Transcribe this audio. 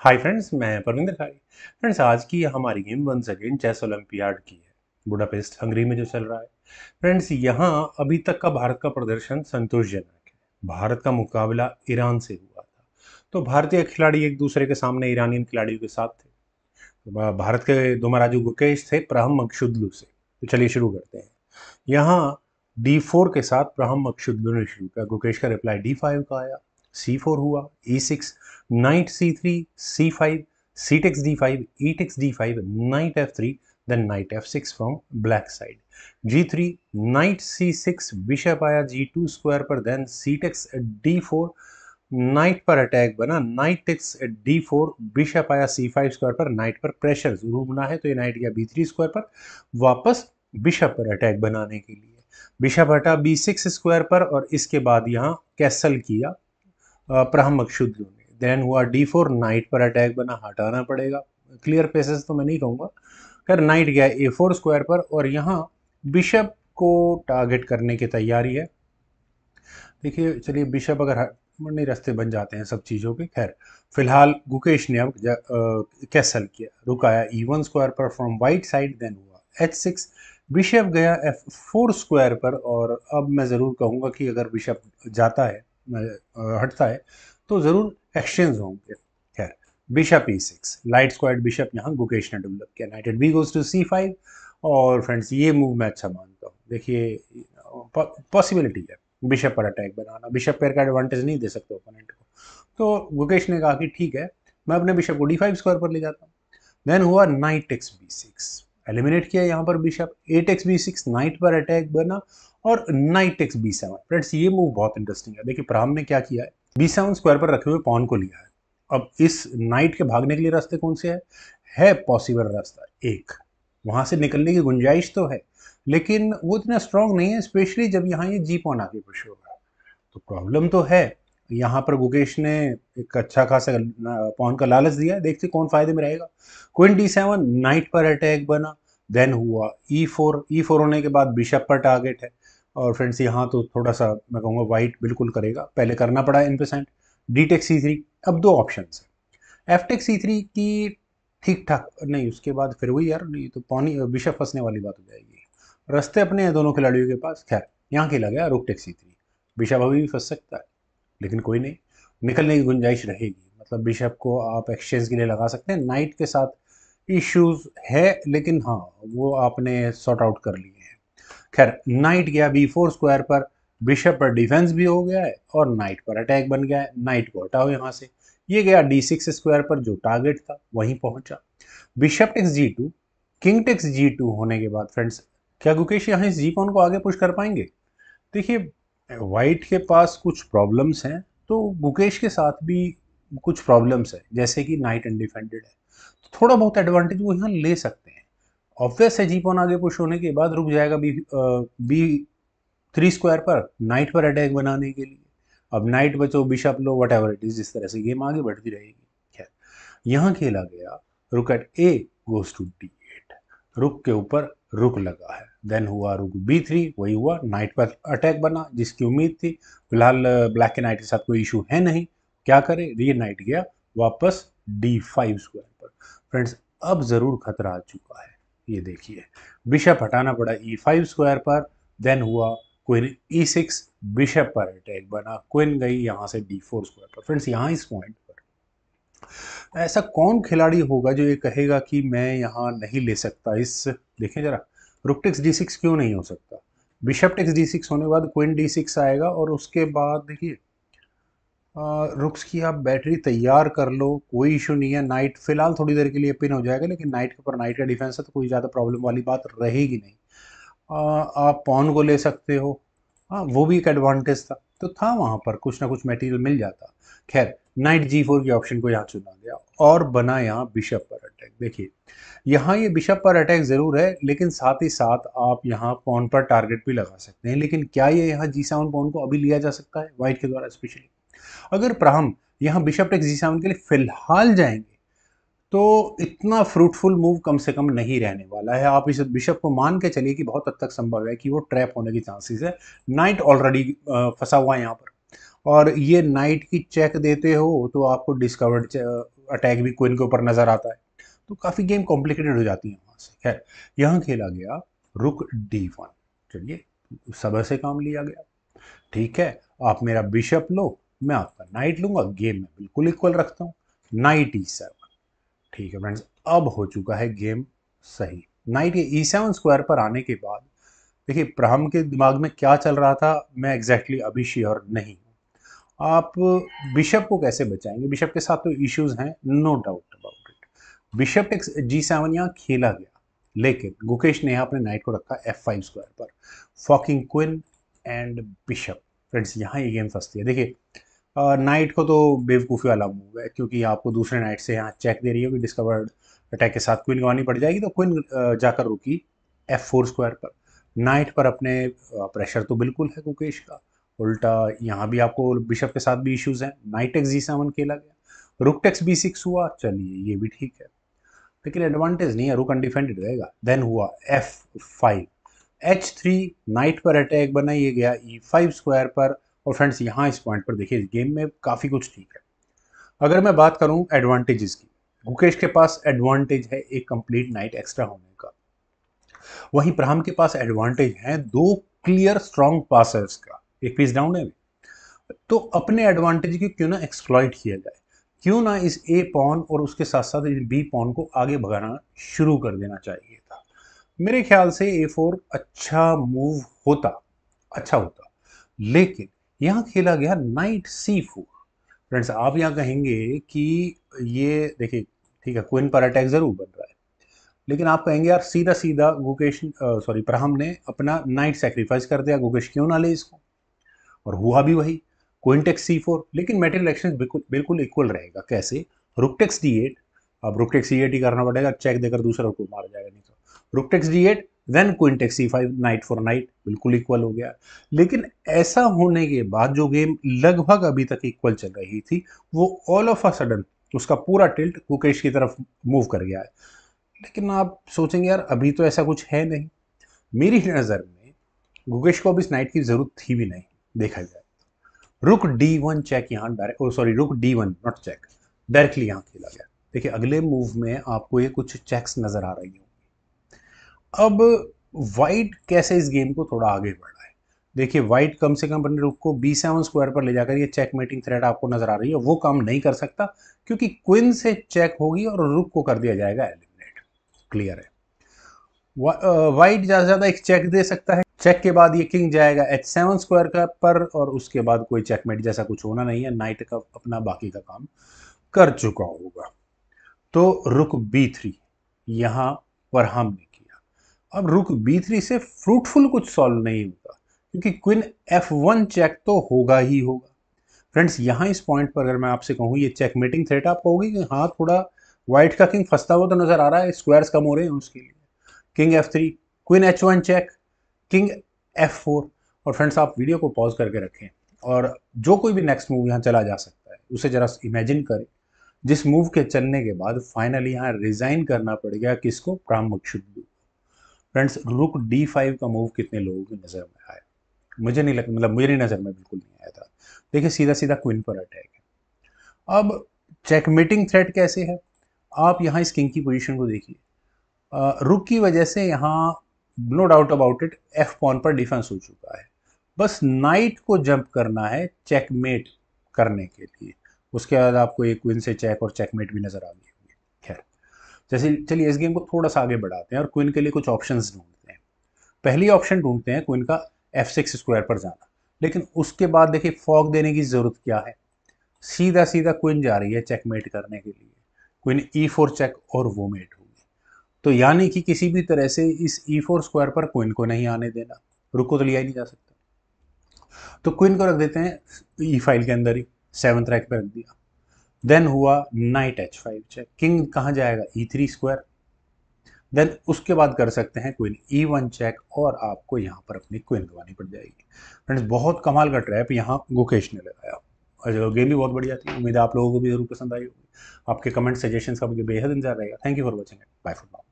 Hi friends मैं परविंदर खाई friends आज की हमारी game one second chess olympiad की है बुडापेस्ट हंगरी में जो चल रहा है फ्रेंड्स यहाँ अभी तक का भारत का प्रदर्शन संतोषजनक है भारत का मुकाबला ईरान से हुआ था तो भारतीय खिलाड़ी एक दूसरे के सामने ईरानियन खिलाड़ियों के साथ थे तो भारत के दुमराजू गुकेश थे प्रहम अक्षुद्लू से तो चलिए शुरू करते हैं यहाँ डी फोर के साथ प्रहम अक्षुद्लू ने शुरू किया गुकेश का रिप्लाई डी फाइव का आया c4 हुआ e6 knight c3 c5 D five knight F three then knight F six from black side G three knight C six bishop आया जी टू स्क्वायर पर then C takes D four knight पर attack बना knight takes D four bishop आया C five square पर knight पर pressure जरूर बना है तो ये नाइट गया बी थ्री स्क्वायर पर वापस बिशप पर अटैक बनाने के लिए बिशप हटा बी सिक्स स्क्वायर पर और इसके बाद यहाँ कैसल किया प्रहमक मकशूद ने देन हुआ डी फोर नाइट पर अटैक बना हटाना पड़ेगा क्लियर पेसेस तो मैं नहीं कहूँगा खैर नाइट गया ए फोर स्क्वायर पर और यहाँ बिशप को टारगेट करने की तैयारी है देखिए चलिए बिशप अगर नहीं रास्ते बन जाते हैं सब चीज़ों के खैर फिलहाल गुकेश ने अब कैसल किया रुकाया ई वन स्क्वायर पर फ्रॉम वाइट साइड देन हुआ एच सिक्स बिशप गया एफ फोर स्क्वायर पर और अब मैं ज़रूर कहूँगा कि अगर बिशप जाता है हटता है तो ज़रूर एक्सचेंज होंगे खैर bishop E six light squared bishop यहाँ गुकेश ने डेवलप किया नाइट एड B goes to C five और फ्रेंड्स ये मूव मैं अच्छा मानता हूँ देखिए पॉसिबिलिटी है बिशप पर अटैक बनाना बिशप पेयर का एडवांटेज नहीं दे सकते ओपोनेंट को तो गुकेश ने कहा कि ठीक है मैं अपने बिशप को डी फाइव स्क्वायर पर ले जाता हूँ देन हुआ knight X B six eliminate किया यहाँ पर bishop eight X B six knight पर अटैक बना और knight X B seven friends ये मूव बहुत इंटरेस्टिंग है देखिए प्राम ने क्या किया है बी सेवन स्क्वायर पर रखे हुए पॉन को लिया है अब इस नाइट के भागने के लिए रास्ते कौन से है है पॉसिबल रास्ता एक वहाँ से निकलने की गुंजाइश तो है लेकिन वो इतना स्ट्रांग नहीं है स्पेशली जब यहाँ ये जी पॉन आगे पुश होगा तो प्रॉब्लम तो है यहाँ पर गुकेश ने एक अच्छा खासा पॉन का लालच दिया देखते कौन फायदे में रहेगा क्विन डी सेवन नाइट पर अटैक बना देन हुआ ई फोर ई फोर होने के बाद बिशप पर टारगेट है और फ्रेंड्स यहाँ तो थोड़ा सा मैं कहूँगा वाइट बिल्कुल करेगा पहले करना पड़ा en passant D take C three अब दो ऑप्शन है एफ टेक सी थ्री की ठीक ठाक नहीं उसके बाद फिर वही यार नहीं तो पानी बिशप फंसने वाली बात हो जाएगी रस्ते अपने हैं दोनों खिलाड़ियों के पास खैर यहाँ खेला गया रुक टेक सी थ्री बिशप अभी भी फंस सकता है लेकिन कोई नहीं निकलने की गुंजाइश रहेगी मतलब बिशप को आप एक्सचेंज के लिए लगा सकते हैं नाइट के साथ इश्यूज है लेकिन हाँ वो आपने सॉर्ट आउट कर लिए हैं खैर नाइट गया बी फोर स्क्वायर पर बिशप पर डिफेंस भी हो गया है और नाइट पर अटैक बन गया है नाइट को हटाओ यहाँ से ये गया डी सिक्स स्क्वायर पर जो टारगेट था वहीं पहुंचा bishop takes G two king takes G two होने के बाद फ्रेंड्स क्या गुकेश यहाँ इस जी पॉन को आगे पुश कर पाएंगे देखिए वाइट के पास कुछ प्रॉब्लम्स हैं तो गुकेश के साथ भी कुछ प्रॉब्लम्स है जैसे कि नाइट अनडिफेंडेड है तो थोड़ा बहुत एडवांटेज वो यहाँ ले सकते हैं ऑब्वियस है जी पॉन आगे पुश होने के बाद रुक जाएगा बी बी थ्री स्क्वायर पर नाइट पर अटैक बनाने के लिए अब नाइट बचो बिशप लो वट एवर इट इज इस तरह से गेम आगे बढ़ती रहेगी खैर यहाँ खेला गया rook at A goes to D eight rook के ऊपर रुक लगा है देन हुआ रुक बी थ्री वही हुआ नाइट पर अटैक बना जिसकी उम्मीद थी फिलहाल ब्लैक एंड नाइट के साथ कोई इशू है नहीं क्या करे री नाइट गया वापस डी फाइव स्क्वायर पर फ्रेंड्स अब ज़रूर खतरा आ चुका है ये देखिए बिशप हटाना पड़ा ई फाइव स्क्वायर पर देन हुआ क्वीन ई सिक्स बिशप पर अटैक बना क्विन गई यहाँ से डी फोर स्क्वायर पर फ्रेंड्स यहाँ इस पॉइंट पर ऐसा कौन खिलाड़ी होगा जो ये कहेगा कि मैं यहाँ नहीं ले सकता इस देखें जरा रुकटिक्स डी सिक्स क्यों नहीं हो सकता बिशप टेक्स डी सिक्स होने के बाद क्वीन डी सिक्स आएगा और उसके बाद देखिए रुक्स की आप बैटरी तैयार कर लो कोई इशू नहीं है नाइट फ़िलहाल थोड़ी देर के लिए पिन हो जाएगा लेकिन नाइट के ऊपर नाइट का डिफेंस है तो कोई ज़्यादा प्रॉब्लम वाली बात रहेगी नहीं आ, आप पॉन को ले सकते हो हाँ वो भी एक एडवांटेज था तो था वहाँ पर कुछ ना कुछ मटेरियल मिल जाता खैर नाइट जी फोर के ऑप्शन को यहाँ चुना गया और बना यहाँ बिशप पर अटैक देखिए यहाँ ये बिशप पर अटैक ज़रूर है लेकिन साथ ही साथ आप यहाँ पॉन पर टारगेट भी लगा सकते हैं लेकिन क्या ये यहाँ जी सेवन पॉन को अभी लिया जा सकता है वाइट के द्वारा स्पेशली अगर प्रहम यहाँ बिशप टेक जी सेवन के लिए फ़िलहाल जाएंगे तो इतना फ्रूटफुल मूव कम से कम नहीं रहने वाला है आप इस बिशप को मान के चलिए कि बहुत हद तक संभव है कि वो ट्रैप होने की चांसेस है नाइट ऑलरेडी फंसा हुआ है यहाँ पर और ये नाइट की चेक देते हो तो आपको डिस्कवर्ड अटैक भी क्विन के ऊपर नज़र आता है तो काफ़ी गेम कॉम्प्लिकेटेड हो जाती है वहाँ से खैर यहाँ खेला गया रुक डी चलिए सबर से काम लिया गया ठीक है आप मेरा बिशप लो मैं आपका नाइट लूंगा गेम में बिल्कुल इक्वल रखता हूँ नाइट ई सेवन ठीक है फ्रेंड्स अब हो चुका है गेम सही नाइट ये ई सेवन स्क्वायर पर आने के बाद देखिए प्रहम के दिमाग में क्या चल रहा था मैं एग्जैक्टली अभी श्योर नहीं हूँ आप बिशप को कैसे बचाएंगे बिशप के साथ तो इश्यूज हैं no doubt about it bishop एक जी सेवन यहाँ खेला गया लेकिन गुकेश ने यहाँ अपने नाइट को रखा एफ फाइव स्क्वायर पर forking queen and bishop friends यहाँ ये गेम फंसती है देखिए नाइट को तो बेवकूफ़ी वाला मूव है क्योंकि आपको दूसरे नाइट से यहाँ चेक दे रही है कि डिस्कवर्ड अटैक के साथ क्विन गवानी पड़ जाएगी तो क्विन जाकर रुकी एफ फोर स्क्वायर पर नाइट पर अपने प्रेशर तो बिल्कुल है कुकेश का उल्टा यहाँ भी आपको बिशप के साथ भी इश्यूज हैं नाइट एक्स जी सेवन खेला गया रुक टेक्स बी सिक्स हुआ चलिए ये भी ठीक है लेकिन एडवांटेज नहीं है रुक अनडिफेंडेड रहेगा देन हुआ F five H three knight पर अटैक बनाइए गया ई फाइव स्क्वायर पर और फ्रेंड्स यहाँ इस पॉइंट पर देखिए गेम में काफ़ी कुछ ठीक है अगर मैं बात करूँ एडवांटेजेस की गुकेश के पास एडवांटेज है एक कंप्लीट नाइट एक्स्ट्रा होने का वहीं प्रहम के पास एडवांटेज है दो क्लियर स्ट्रॉन्ग पासर्स का एक पीस डाउन है तो अपने एडवांटेज को क्यों ना एक्सप्लॉइट किया जाए क्यों ना इस ए पॉन और उसके साथ साथ इस बी पॉन को आगे भगाना शुरू कर देना चाहिए था मेरे ख्याल से ए फोर अच्छा मूव होता अच्छा होता लेकिन यहाँ खेला गया नाइट सी फोर फ्रेंड्स आप यहाँ कहेंगे कि ये देखिए ठीक है क्विन पर अटैक ज़रूर बन रहा है लेकिन आप कहेंगे यार सीधा सीधा गुकेश सॉरी प्रहम ने अपना नाइट सेक्रीफाइस कर दिया गुकेश क्यों ना ले इसको और हुआ भी वही क्विंटेक्स सी फोर लेकिन मेटेरियल एक्शन बिल्कुल बिल्कुल इक्वल रहेगा कैसे रुकटेक्स डी एट अब रुकटेक्स डी एट ही करना पड़ेगा चेक देकर दूसरा को मार जाएगा नहीं तो rook takes D eight then take C five knight for knight बिल्कुल इक्वल हो गया लेकिन ऐसा होने के बाद जो गेम लगभग अभी तक इक्वल चल रही थी वो ऑल ऑफ अ सडन उसका पूरा टिल्ट कुकेश की तरफ मूव कर गया है लेकिन आप सोचेंगे यार अभी तो ऐसा कुछ है नहीं मेरी नज़र में गुकेश को अब इस नाइट की ज़रूरत थी भी नहीं देखा जाए तो। रुक डी वन चेक यहाँ direct sorry rook D one not check directly यहाँ खेला गया देखिए अगले मूव में आपको ये कुछ चेक्स नज़र आ रही होंगी अब वाइट कैसे इस गेम को थोड़ा आगे बढ़ा है देखिए वाइट कम से कम अपने रुख को बी सेवन स्क्वायर पर ले जाकर ये चेक मेटिंग थ्रेड आपको नजर आ रही है वो काम नहीं कर सकता क्योंकि क्विन से चेक होगी और रुक को कर दिया जाएगा एलिमिनेट क्लियर है वाइट ज़्यादा से ज़्यादा एक चेक दे सकता है चेक के बाद ये किंग जाएगा एच सेवन स्क्वायर का पर और उसके बाद कोई चेकमेट जैसा कुछ होना नहीं है नाइट का अपना बाकी का काम कर चुका होगा तो रुक बी थ्री यहां पर हमने अब रुक बी थ्री से फ्रूटफुल कुछ सॉल्व नहीं होगा क्योंकि क्विन एफ वन चेक तो होगा ही होगा फ्रेंड्स यहाँ इस पॉइंट पर अगर मैं आपसे कहूँ ये चेक मेटिंग थ्रेट आप कहोगे कि हाँ थोड़ा व्हाइट का किंग फंसता हुआ तो नज़र आ रहा है स्क्वायर्स कम हो रहे हैं उसके लिए king F three queen H one check king F four और फ्रेंड्स आप वीडियो को पॉज करके रखें और जो कोई भी नेक्स्ट मूव यहाँ चला जा सकता है उसे ज़रा इमेजिन करें जिस मूव के चलने के बाद फाइनली यहाँ रिज़ाइन करना पड़ गया किसको प्राम मक्षुद्दू फ्रेंड्स रुक डी फाइव का मूव कितने लोगों की नज़र में आया मुझे नहीं लग मतलब मुझे नहीं नज़र में बिल्कुल नहीं आया था देखिए सीधा सीधा क्विन पर अटैक है अब चेकमेटिंग थ्रेट कैसे है आप यहाँ इस किंग की पोजीशन को देखिए रुक की वजह से यहाँ no doubt about it F pawn पर डिफेंस हो चुका है बस नाइट को जंप करना है चेकमेट करने के लिए उसके बाद आपको एक क्विन से चेक और चेकमेट भी नज़र आ गई जैसे चलिए इस गेम को थोड़ा सा आगे बढ़ाते हैं और क्विन के लिए कुछ ऑप्शन ढूंढते हैं पहली ऑप्शन ढूंढते हैं क्विन का एफ सिक्स स्क्वायर पर जाना लेकिन उसके बाद देखिए फॉक देने की ज़रूरत क्या है सीधा सीधा क्विन जा रही है चेकमेट करने के लिए क्विन ई फोर चेक और वो मेट होगी तो यानी कि किसी भी तरह से इस ई फोर स्क्वायर पर क्विन को नहीं आने देना रुको तो लिया ही नहीं जा सकता तो क्विन को रख देते हैं ई e फाइल के अंदर ही सेवन रैक पर रख दिया देन हुआ knight H five check king कहाँ जाएगा ई थ्री स्क्वायर देन उसके बाद कर सकते हैं क्वीन ई वन चेक और आपको यहाँ पर अपनी क्वीन गवानी पड़ जाएगी फ्रेंड्स बहुत कमाल का ट्रैप यहाँ गुकेश ने लगाया और गेम भी बहुत बढ़िया थी उम्मीद है आप लोगों को भी जरूर पसंद आई होगी आपके कमेंट सजेशन का मुझे बेहद इंतजार रहेगा thank you for watching bye for now